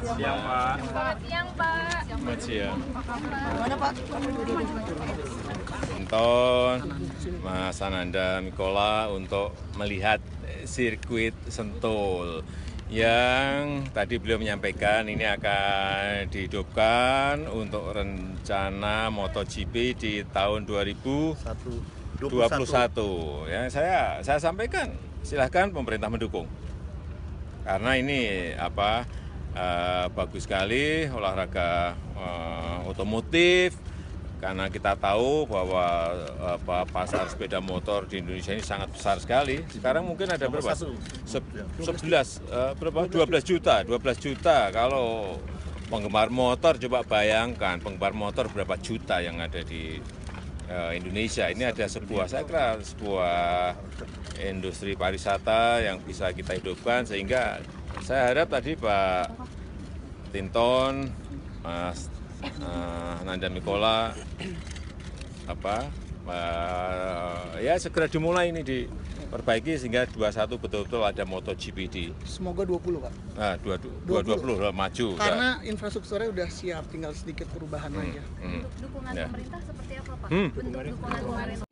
siang Pak. Selamat siang Pak. Selamat siang. Mana Pak? Nonton Mas Ananda Mikola untuk melihat sirkuit Sentul yang tadi beliau menyampaikan ini akan dihidupkan untuk rencana MotoGP di tahun 2021. ya saya saya sampaikan silahkan pemerintah mendukung karena ini apa Eh, bagus sekali olahraga eh, otomotif karena kita tahu bahwa pasar sepeda motor di Indonesia ini sangat besar sekali. Sekarang mungkin ada berapa? 11 ya. eh, berapa? 12 juta, 12 juta. Kalau penggemar motor coba bayangkan penggemar motor berapa juta yang ada di Indonesia. Ini ada sebuah saya kira sebuah industri pariwisata yang bisa kita hidupkan sehingga saya harap tadi Pak Tinton, Mas uh, eh, Nanda Mikola, apa, uh, ya segera dimulai ini di perbaiki sehingga 21 betul-betul ada MotoGP di. Semoga 20 Pak. Nah, 2, 20, 20, 20 maju. Karena ya. infrastrukturnya sudah siap, tinggal sedikit perubahan hmm, aja. Hmm, Dukungan ya. pemerintah seperti apa Pak? Hmm. Bentuk dukungan pemerintah.